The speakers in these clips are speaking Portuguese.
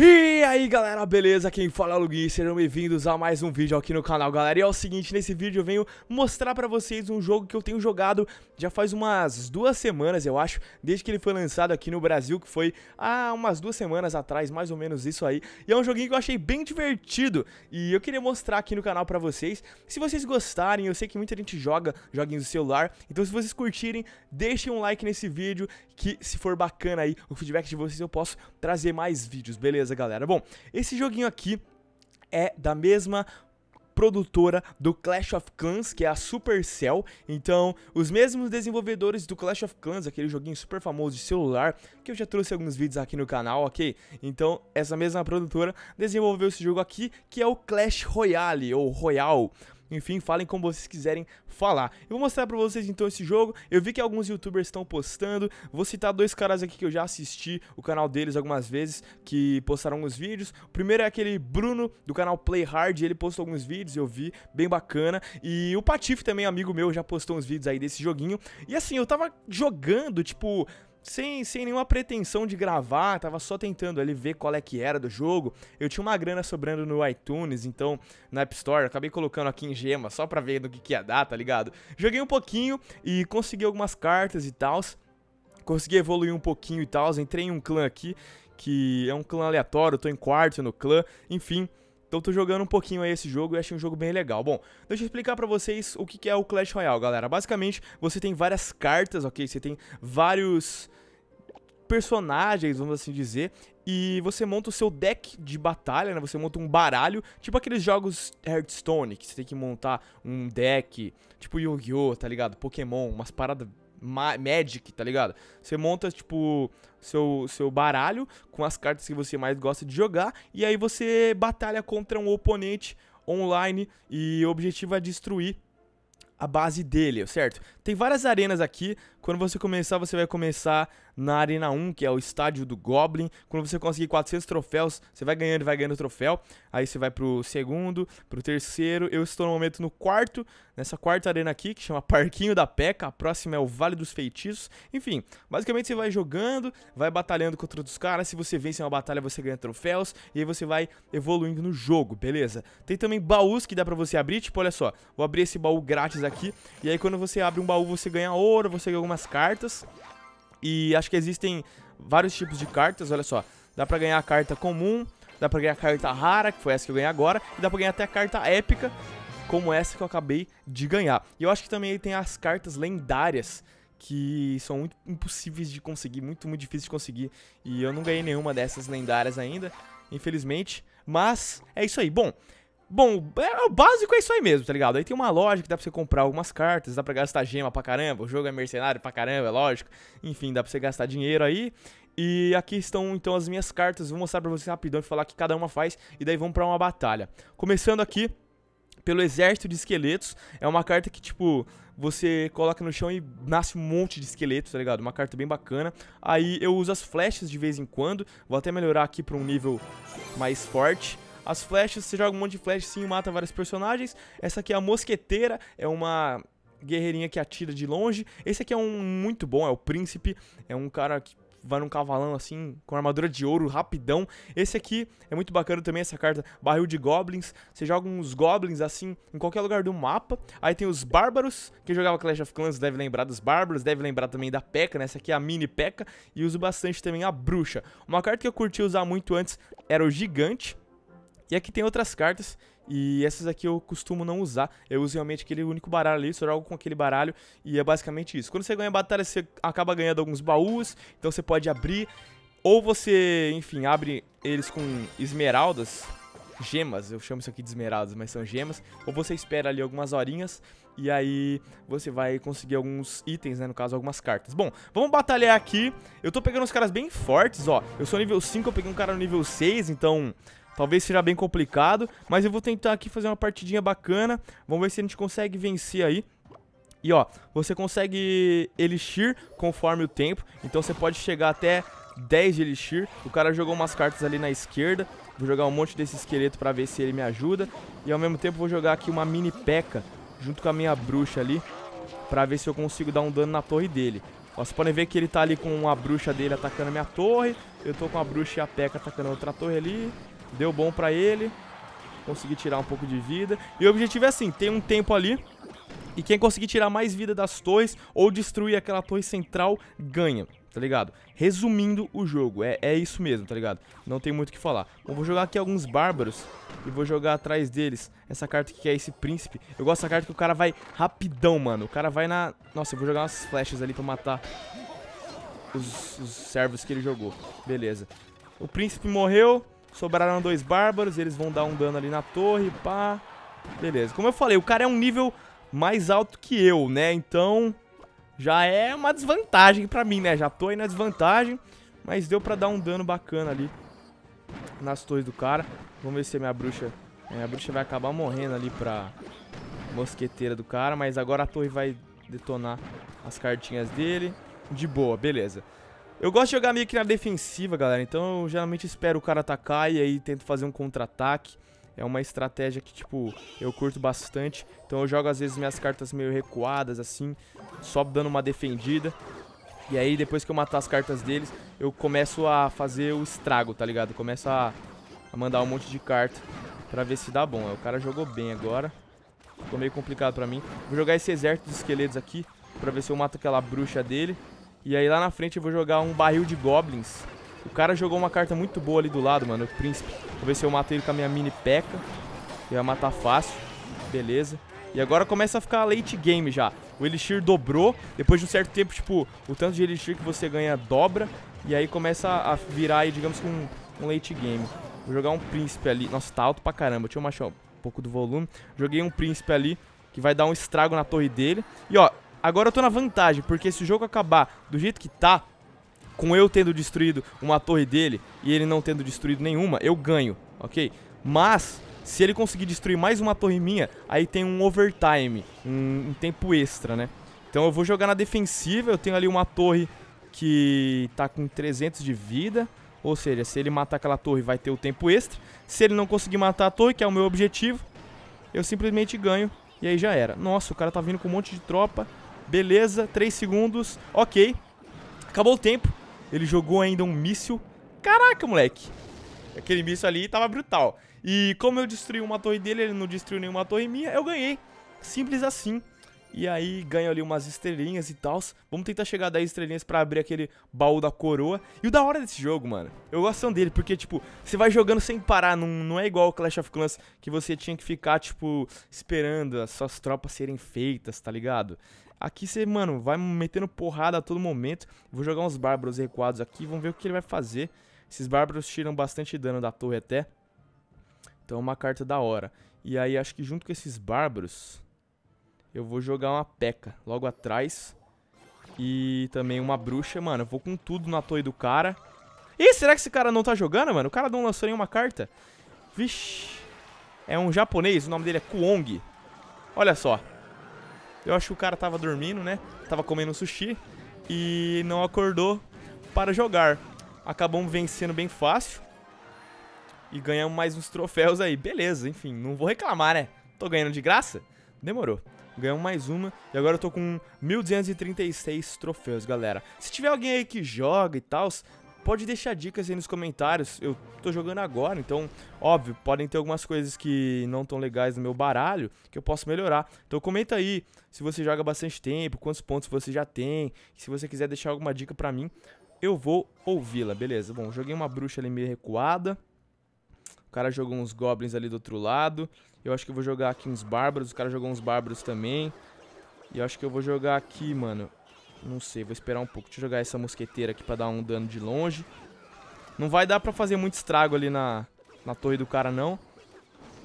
E aí galera, beleza? Quem fala é o Lugui, sejam bem-vindos a mais um vídeo aqui no canal, galera. E é o seguinte, nesse vídeo eu venho mostrar pra vocês um jogo que eu tenho jogado já faz umas duas semanas, eu acho, desde que ele foi lançado aqui no Brasil, que foi há umas duas semanas atrás, mais ou menos isso aí. E é um joguinho que eu achei bem divertido e eu queria mostrar aqui no canal pra vocês. Se vocês gostarem, eu sei que muita gente joga joguinhos do celular, então se vocês curtirem, deixem um like nesse vídeo, que se for bacana aí, o feedback de vocês eu posso trazer mais vídeos, beleza? Beleza, galera? Bom, esse joguinho aqui é da mesma produtora do Clash of Clans, que é a Supercell. Então, os mesmos desenvolvedores do Clash of Clans, aquele joguinho super famoso de celular, que eu já trouxe alguns vídeos aqui no canal, ok? Então, essa mesma produtora desenvolveu esse jogo aqui, que é o Clash Royale, ou Royal enfim, falem como vocês quiserem falar. Eu vou mostrar pra vocês então esse jogo, eu vi que alguns youtubers estão postando, vou citar dois caras aqui que eu já assisti o canal deles algumas vezes, que postaram alguns vídeos. O primeiro é aquele Bruno, do canal Play Hard, ele postou alguns vídeos, eu vi, bem bacana. E o Patife também, amigo meu, já postou uns vídeos aí desse joguinho. E assim, eu tava jogando, tipo, sem, sem nenhuma pretensão de gravar, tava só tentando ali ver qual é que era do jogo. Eu tinha uma grana sobrando no iTunes, então na App Store, acabei colocando aqui em gema só pra ver do que, que ia dar, tá ligado? Joguei um pouquinho e consegui algumas cartas e tal consegui evoluir um pouquinho e tal. Entrei em um clã aqui, que é um clã aleatório, tô em quarto no clã, enfim. Então tô jogando um pouquinho aí esse jogo e achei um jogo bem legal. Bom, deixa eu explicar para vocês o que é o Clash Royale, galera. Basicamente, você tem várias cartas, ok? Você tem vários personagens, vamos assim dizer, e você monta o seu deck de batalha, né? Você monta um baralho, tipo aqueles jogos Hearthstone, que você tem que montar um deck, tipo Yu-Gi-Oh, tá ligado? Pokémon, umas paradas ma Magic, tá ligado? Você monta, tipo, seu, seu baralho com as cartas que você mais gosta de jogar, e aí você batalha contra um oponente online e o objetivo é destruir a base dele, certo? Tem várias arenas aqui. Quando você começar, você vai começar na Arena 1, que é o estádio do Goblin. Quando você conseguir 400 troféus, você vai ganhando, vai ganhando troféu. Aí você vai pro segundo, pro terceiro. Eu estou no momento no quarto, nessa quarta arena aqui, que chama Parquinho da Peca. A próxima é o Vale dos Feitiços. Enfim, basicamente você vai jogando, vai batalhando contra outros caras. Se você vence uma batalha, você ganha troféus. E aí você vai evoluindo no jogo, beleza? Tem também baús que dá pra você abrir. Tipo, olha só, vou abrir esse baú grátis aqui. E aí quando você abre um baú, você ganha ouro, você ganha algumas cartas. E acho que existem vários tipos de cartas, olha só. Dá pra ganhar a carta comum, dá pra ganhar a carta rara, que foi essa que eu ganhei agora, e dá pra ganhar até a carta épica, como essa que eu acabei de ganhar. E eu acho que também tem as cartas lendárias, que são muito impossíveis de conseguir, muito, muito difíceis de conseguir. E eu não ganhei nenhuma dessas lendárias ainda, infelizmente. Mas é isso aí. Bom, Bom, é, o básico é isso aí mesmo, tá ligado? Aí tem uma loja que dá pra você comprar algumas cartas, dá pra gastar gema pra caramba, o jogo é mercenário pra caramba, é lógico. Enfim, dá pra você gastar dinheiro aí. E aqui estão então as minhas cartas, vou mostrar pra vocês rapidão e falar o que cada uma faz, e daí vamos pra uma batalha. Começando aqui pelo Exército de Esqueletos, é uma carta que tipo você coloca no chão e nasce um monte de esqueletos, tá ligado? Uma carta bem bacana. Aí eu uso as flechas de vez em quando, vou até melhorar aqui para um nível mais forte. As flechas, você joga um monte de flechas sim e mata vários personagens. Essa aqui é a mosqueteira, é uma guerreirinha que atira de longe. Esse aqui é um muito bom, é o príncipe, é um cara que vai num cavalão assim, com armadura de ouro, rapidão. Esse aqui é muito bacana também, essa carta, barril de goblins. Você joga uns goblins assim em qualquer lugar do mapa. Aí tem os bárbaros, quem jogava Clash of Clans deve lembrar dos bárbaros, deve lembrar também da P.E.K.K.A, né? Essa aqui é a mini P.E.K.K.A e uso bastante também a bruxa. Uma carta que eu curti usar muito antes era o gigante. E aqui tem outras cartas, e essas aqui eu costumo não usar. Eu uso realmente aquele único baralho ali, só jogo com aquele baralho, e é basicamente isso. Quando você ganha batalha, você acaba ganhando alguns baús, então você pode abrir. Ou você, enfim, abre eles com esmeraldas, gemas, eu chamo isso aqui de esmeraldas, mas são gemas, ou você espera ali algumas horinhas e aí você vai conseguir alguns itens, né, no caso algumas cartas. Bom, vamos batalhar aqui, eu tô pegando uns caras bem fortes, ó, eu sou nível 5, eu peguei um cara no nível 6, então Talvez seja bem complicado, mas eu vou tentar aqui fazer uma partidinha bacana. Vamos ver se a gente consegue vencer aí. E ó, você consegue elixir conforme o tempo, então você pode chegar até 10 de elixir. O cara jogou umas cartas ali na esquerda, vou jogar um monte desse esqueleto pra ver se ele me ajuda. E ao mesmo tempo vou jogar aqui uma mini peca junto com a minha bruxa ali, pra ver se eu consigo dar um dano na torre dele. Ó, vocês podem ver que ele tá ali com a bruxa dele atacando a minha torre, eu tô com a bruxa e a peca atacando a outra torre ali. Deu bom pra ele. Consegui tirar um pouco de vida. E o objetivo é assim, tem um tempo ali. E quem conseguir tirar mais vida das torres ou destruir aquela torre central, ganha, tá ligado? Resumindo o jogo, é, é isso mesmo, tá ligado? Não tem muito o que falar. Bom, vou jogar aqui alguns bárbaros e vou jogar atrás deles essa carta que é esse príncipe. Eu gosto dessa carta que o cara vai rapidão, mano. O cara vai na... Nossa, eu vou jogar umas flechas ali pra matar os, os servos que ele jogou. Beleza. O príncipe morreu, Sobraram dois bárbaros, eles vão dar um dano ali na torre, pá. Beleza. Como eu falei, o cara é um nível mais alto que eu, né? Então, já é uma desvantagem pra mim, né? Já tô aí na desvantagem, mas deu pra dar um dano bacana ali nas torres do cara. Vamos ver se a minha bruxa... minha bruxa vai acabar morrendo ali pra mosqueteira do cara, mas agora a torre vai detonar as cartinhas dele. De boa, beleza. Eu gosto de jogar meio que na defensiva, galera. Então eu geralmente espero o cara atacar e aí tento fazer um contra-ataque. É uma estratégia que, tipo, eu curto bastante. Então eu jogo, às vezes, minhas cartas meio recuadas, assim. Só dando uma defendida. E aí, depois que eu matar as cartas deles, eu começo a fazer o estrago, tá ligado? começo a, a mandar um monte de carta pra ver se dá bom. É, o cara jogou bem agora. Ficou meio complicado pra mim. Vou jogar esse exército de esqueletos aqui pra ver se eu mato aquela bruxa dele. E aí lá na frente eu vou jogar um barril de goblins. O cara jogou uma carta muito boa ali do lado, mano, o príncipe. Vou ver se eu mato ele com a minha mini peca. Eu ia matar fácil. Beleza. E agora começa a ficar late game já. O Elixir dobrou. Depois de um certo tempo, tipo, o tanto de Elixir que você ganha dobra. E aí começa a virar aí, digamos com um, late game. Vou jogar um príncipe ali. Nossa, tá alto pra caramba. Deixa eu baixar um pouco do volume. Joguei um príncipe ali que vai dar um estrago na torre dele. E ó, Agora eu tô na vantagem, porque se o jogo acabar do jeito que tá, com eu tendo destruído uma torre dele e ele não tendo destruído nenhuma, eu ganho, ok? Mas, se ele conseguir destruir mais uma torre minha, aí tem um overtime, um, um tempo extra, né? Então eu vou jogar na defensiva, eu tenho ali uma torre que tá com 300 de vida, ou seja, se ele matar aquela torre vai ter o tempo extra. Se ele não conseguir matar a torre, que é o meu objetivo, eu simplesmente ganho e aí já era. Nossa, o cara tá vindo com um monte de tropa Beleza, 3 segundos. Ok. Acabou o tempo. Ele jogou ainda um míssil. Caraca, moleque. Aquele míssil ali tava brutal. E como eu destruí uma torre dele, ele não destruiu nenhuma torre minha, eu ganhei. Simples assim. E aí ganho ali umas estrelinhas e tal. Vamos tentar chegar a 10 estrelinhas pra abrir aquele baú da coroa. E o da hora desse jogo, mano. Eu gosto dele, porque, tipo, você vai jogando sem parar. Não, não é igual o Clash of Clans que você tinha que ficar, tipo, esperando as suas tropas serem feitas, tá ligado? Aqui você, mano, vai metendo porrada a todo momento. Vou jogar uns bárbaros recuados aqui, vamos ver o que ele vai fazer. Esses bárbaros tiram bastante dano da torre até. Então é uma carta da hora. E aí acho que junto com esses bárbaros, eu vou jogar uma peca logo atrás. E também uma bruxa, mano. Eu vou com tudo na torre do cara. Ih, será que esse cara não tá jogando, mano? O cara não lançou nenhuma carta. Vixe. É um japonês, o nome dele é Kuong. Olha só. Eu acho que o cara tava dormindo, né? Tava comendo sushi e não acordou para jogar. Acabamos vencendo bem fácil e ganhamos mais uns troféus aí. Beleza, enfim, não vou reclamar, né? Tô ganhando de graça? Demorou. Ganhamos mais uma e agora eu tô com 1.236 troféus, galera. Se tiver alguém aí que joga e tal, pode deixar dicas aí nos comentários. Eu tô jogando agora, então, óbvio, podem ter algumas coisas que não tão legais no meu baralho que eu posso melhorar. Então comenta aí se você joga bastante tempo, quantos pontos você já tem, se você quiser deixar alguma dica pra mim, eu vou ouvi-la, beleza? Bom, joguei uma bruxa ali meio recuada. O cara jogou uns goblins ali do outro lado. Eu acho que eu vou jogar aqui uns bárbaros. O cara jogou uns bárbaros também. E eu acho que eu vou jogar aqui, mano. Não sei, vou esperar um pouco. Deixa eu jogar essa mosqueteira aqui pra dar um dano de longe. Não vai dar pra fazer muito estrago ali na, na torre do cara, não.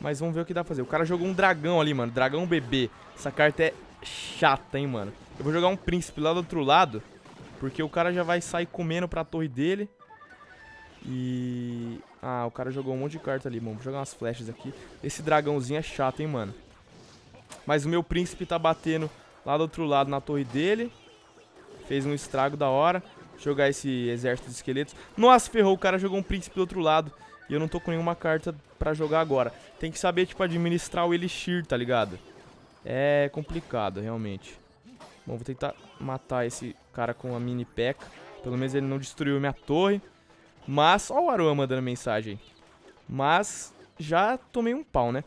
Mas vamos ver o que dá pra fazer. O cara jogou um dragão ali, mano. Dragão bebê. Essa carta é chata, hein, mano. Eu vou jogar um príncipe lá do outro lado. Porque o cara já vai sair comendo pra torre dele. E... Ah, o cara jogou um monte de carta ali, mano. Vou jogar umas flechas aqui. Esse dragãozinho é chato, hein, mano. Mas o meu príncipe tá batendo lá do outro lado na torre dele. Fez um estrago da hora. Jogar esse exército de esqueletos. Nossa, ferrou. O cara jogou um príncipe do outro lado. E eu não tô com nenhuma carta pra jogar agora. Tem que saber, tipo, administrar o Elixir, tá ligado? É complicado, realmente. Bom, vou tentar matar esse cara com a mini peca. Pelo menos ele não destruiu minha torre. Mas, ó o Aroa mandando mensagem. Mas, já tomei um pau, né?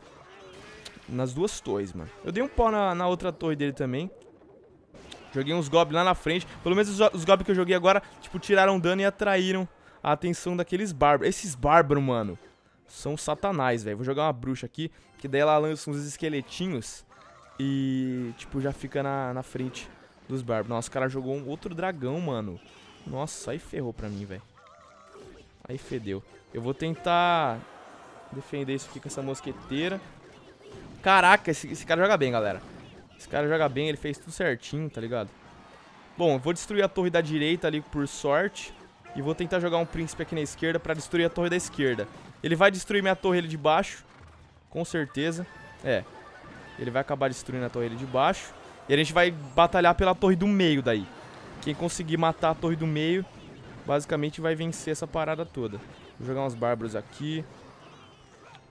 Nas duas torres, mano. Eu dei um pau na, na outra torre dele também. Joguei uns goblins lá na frente. Pelo menos os, os goblins que eu joguei agora, tipo, tiraram dano e atraíram a atenção daqueles bárbaros. Esses bárbaros, mano, são satanás, velho. Vou jogar uma bruxa aqui, que daí ela lança uns esqueletinhos e, tipo, já fica na, na frente dos bárbaros. Nossa, o cara jogou um outro dragão, mano. Nossa, aí ferrou pra mim, velho. Aí fedeu. Eu vou tentar defender isso aqui com essa mosqueteira. Caraca, esse, esse cara joga bem, galera. Esse cara joga bem, ele fez tudo certinho, tá ligado? Bom, vou destruir a torre da direita ali por sorte. E vou tentar jogar um príncipe aqui na esquerda pra destruir a torre da esquerda. Ele vai destruir minha torre ali de baixo. Com certeza. É. Ele vai acabar destruindo a torre ali de baixo. E a gente vai batalhar pela torre do meio daí. Quem conseguir matar a torre do meio, basicamente vai vencer essa parada toda. Vou jogar uns bárbaros aqui.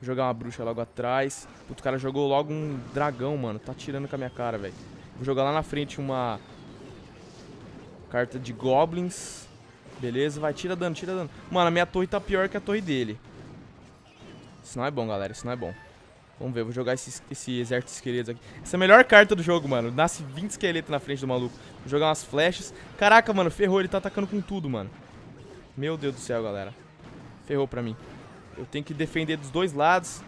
Vou jogar uma bruxa logo atrás. Puto, o cara jogou logo um dragão, mano. Tá tirando com a minha cara, velho. Vou jogar lá na frente uma... Carta de goblins. Beleza, vai, tira dano, tira dano. Mano, a minha torre tá pior que a torre dele. Isso não é bom, galera, isso não é bom. Vamos ver, vou jogar esse, esse exército de esqueletos aqui. Essa é a melhor carta do jogo, mano. Nasce 20 esqueletos na frente do maluco. Vou jogar umas flechas. Caraca, mano, ferrou, ele tá atacando com tudo, mano. Meu Deus do céu, galera. Ferrou pra mim. Eu tenho que defender dos dois lados.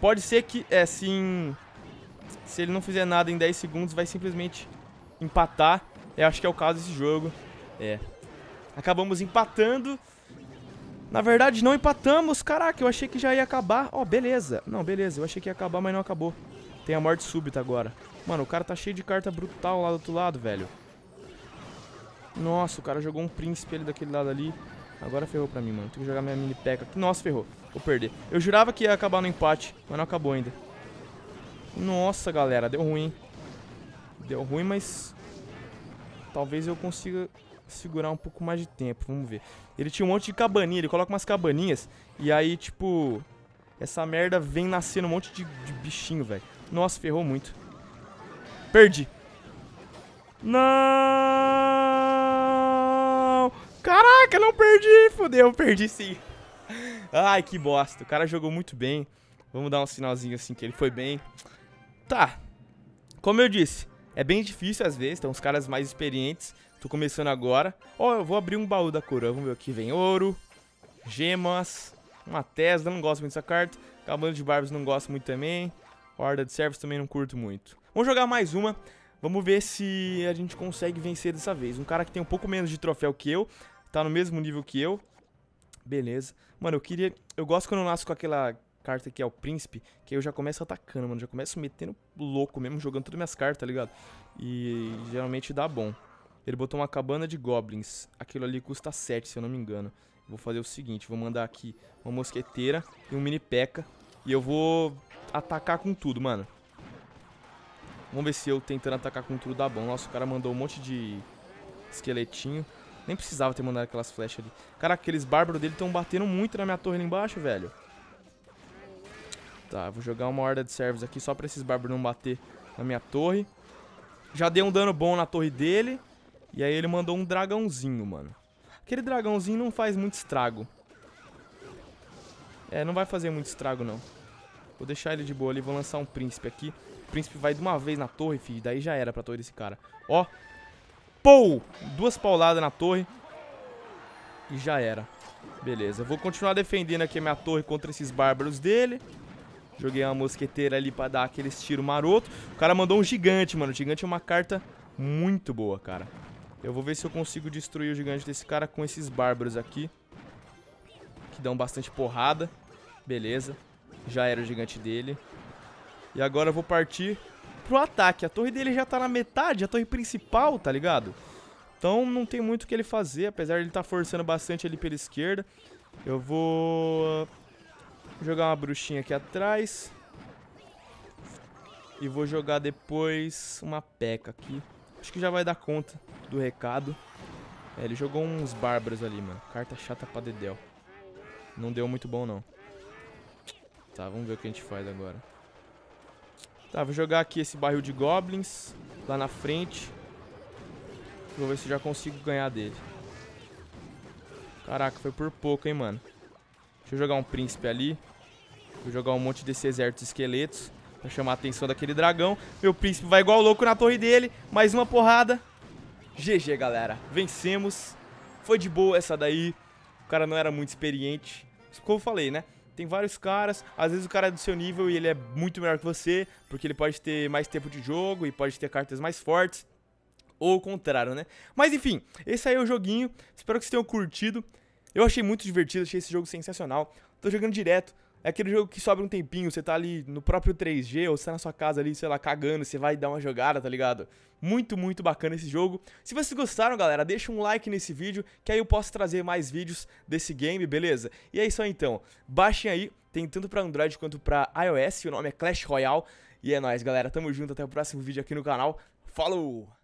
Pode ser que, é, sim, se ele não fizer nada em 10 segundos, vai simplesmente empatar. Eu acho que é o caso desse jogo. É. Acabamos empatando. Na verdade, não empatamos. Caraca, eu achei que já ia acabar. Ó, oh, beleza. Não, beleza. Eu achei que ia acabar, mas não acabou. Tem a morte súbita agora. Mano, o cara tá cheio de carta brutal lá do outro lado, velho. Nossa, o cara jogou um príncipe ali daquele lado ali. Agora ferrou pra mim, mano. Tem que jogar minha mini peca aqui. Nossa, ferrou. Vou perder. Eu jurava que ia acabar no empate, mas não acabou ainda. Nossa, galera. Deu ruim. Deu ruim, mas... Talvez eu consiga segurar um pouco mais de tempo. Vamos ver. Ele tinha um monte de cabaninha. Ele coloca umas cabaninhas. E aí, tipo... Essa merda vem nascendo um monte de, de bichinho, velho. Nossa, ferrou muito. Perdi. Não! Caraca, não perdi. fodeu, perdi sim. Ai, que bosta. O cara jogou muito bem. Vamos dar um sinalzinho assim que ele foi bem. Tá. Como eu disse, é bem difícil às vezes. Tem os caras mais experientes. Tô começando agora. Ó, oh, eu vou abrir um baú da coroa. Vamos ver aqui. Vem ouro, gemas, uma Tesla. Não gosto muito dessa carta. Cavaleiro de Barbas não gosto muito também. Horda de Servos também não curto muito. Vamos jogar mais uma. Vamos ver se a gente consegue vencer dessa vez. Um cara que tem um pouco menos de troféu que eu, tá no mesmo nível que eu. Beleza. Mano, eu queria. Eu gosto quando eu nasço com aquela carta que é o príncipe, que aí eu já começo atacando, mano. Já começo metendo louco mesmo, jogando todas minhas cartas, tá ligado? E geralmente dá bom. Ele botou uma cabana de goblins. Aquilo ali custa 7, se eu não me engano. Vou fazer o seguinte, vou mandar aqui uma mosqueteira e um mini peca. E eu vou atacar com tudo, mano. Vamos ver se eu tentando atacar com tudo dá bom. Nossa, o cara mandou um monte de esqueletinho. Nem precisava ter mandado aquelas flechas ali. Caraca, aqueles bárbaros dele estão batendo muito na minha torre ali embaixo, velho. Tá, vou jogar uma horda de servos aqui só pra esses bárbaros não bater na minha torre. Já dei um dano bom na torre dele. E aí ele mandou um dragãozinho, mano. Aquele dragãozinho não faz muito estrago. É, não vai fazer muito estrago, não. Vou deixar ele de boa ali, vou lançar um príncipe aqui. O príncipe vai de uma vez na torre, filho. Daí já era pra torre desse cara. Ó, Pou! Duas pauladas na torre. E já era. Beleza, vou continuar defendendo aqui a minha torre contra esses bárbaros dele. Joguei uma mosqueteira ali pra dar aqueles tiros maroto. O cara mandou um gigante, mano. O gigante é uma carta muito boa, cara. Eu vou ver se eu consigo destruir o gigante desse cara com esses bárbaros aqui. Que dão bastante porrada. Beleza. Já era o gigante dele. E agora eu vou partir pro ataque. A torre dele já tá na metade, a torre principal, tá ligado? Então não tem muito o que ele fazer, apesar de ele estar tá forçando bastante ali pela esquerda. Eu vou jogar uma bruxinha aqui atrás. E vou jogar depois uma peca aqui. Acho que já vai dar conta do recado. É, ele jogou uns bárbaros ali, mano. Carta chata pra dedéu. Não deu muito bom, não. Tá, vamos ver o que a gente faz agora. Tá, vou jogar aqui esse barril de goblins lá na frente. Vou ver se já consigo ganhar dele. Caraca, foi por pouco, hein, mano. Deixa eu jogar um príncipe ali. Vou jogar um monte desse exército de esqueletos pra chamar a atenção daquele dragão. Meu príncipe vai igual louco na torre dele. Mais uma porrada. GG, galera. Vencemos. Foi de boa essa daí. O cara não era muito experiente. Como eu falei, né? Tem vários caras, às vezes o cara é do seu nível e ele é muito melhor que você, porque ele pode ter mais tempo de jogo e pode ter cartas mais fortes, ou o contrário, né? Mas enfim, esse aí é o joguinho, espero que vocês tenham curtido. Eu achei muito divertido, achei esse jogo sensacional. Tô jogando direto, é aquele jogo que sobra um tempinho, você tá ali no próprio 3G, ou você tá na sua casa ali, sei lá, cagando, você vai dar uma jogada, tá ligado? Muito, muito bacana esse jogo. Se vocês gostaram, galera, deixa um like nesse vídeo, que aí eu posso trazer mais vídeos desse game, beleza? E é isso aí, então. Baixem aí, tem tanto pra Android quanto pra iOS, o nome é Clash Royale. E é nóis, galera. Tamo junto, até o próximo vídeo aqui no canal. Falou!